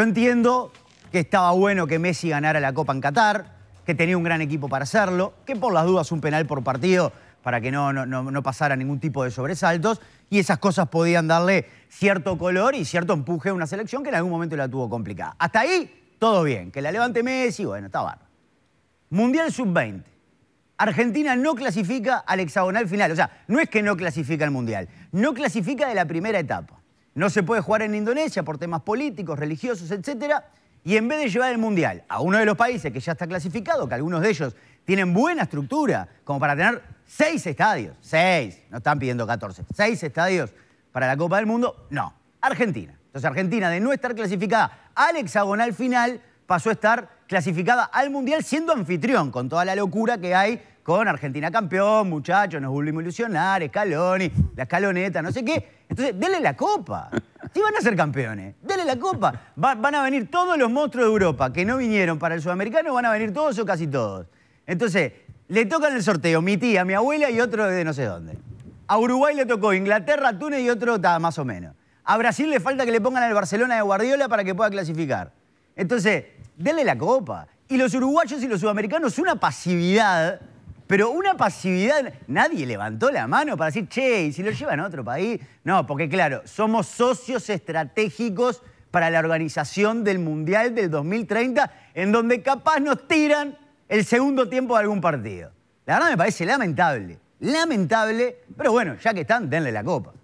Yo entiendo que estaba bueno que Messi ganara la Copa en Qatar, que tenía un gran equipo para hacerlo, que por las dudas un penal por partido para que no, no, no, pasara ningún tipo de sobresaltos, y esas cosas podían darle cierto color y cierto empuje a una selección que en algún momento la tuvo complicada. Hasta ahí, todo bien, que la levante Messi, bueno, está Mundial Sub-20. Argentina no clasifica al hexagonal final, o sea, no es que no clasifica al Mundial, no clasifica de la primera etapa no se puede jugar en Indonesia por temas políticos, religiosos, etc. Y en vez de llevar el Mundial a uno de los países que ya está clasificado, que algunos de ellos tienen buena estructura, como para tener seis estadios, seis, no están pidiendo 14, seis estadios para la Copa del Mundo, no, Argentina. Entonces Argentina de no estar clasificada al hexagonal final pasó a estar clasificada al Mundial siendo anfitrión, con toda la locura que hay con Argentina campeón, muchachos, nos volvimos a ilusionar, Scaloni, la escaloneta, no sé qué. Entonces, denle la copa. Sí van a ser campeones, denle la copa. van a venir todos los monstruos de Europa que no vinieron para el sudamericano, van a venir todos o casi todos. Entonces, le tocan el sorteo mi tía, mi abuela y otro de no sé dónde. A Uruguay le tocó Inglaterra, Túnez y otro más o menos. A Brasil le falta que le pongan al Barcelona de Guardiola para que pueda clasificar. Entonces, denle la copa. Y los uruguayos y los sudamericanos, una pasividad, pero una pasividad. Nadie levantó la mano para decir, che, y si lo llevan a otro país. No, porque claro, somos socios estratégicos para la organización del Mundial del 2030, en donde capaz nos tiran el segundo tiempo de algún partido. La verdad me parece lamentable. Lamentable, pero bueno, ya que están, denle la copa.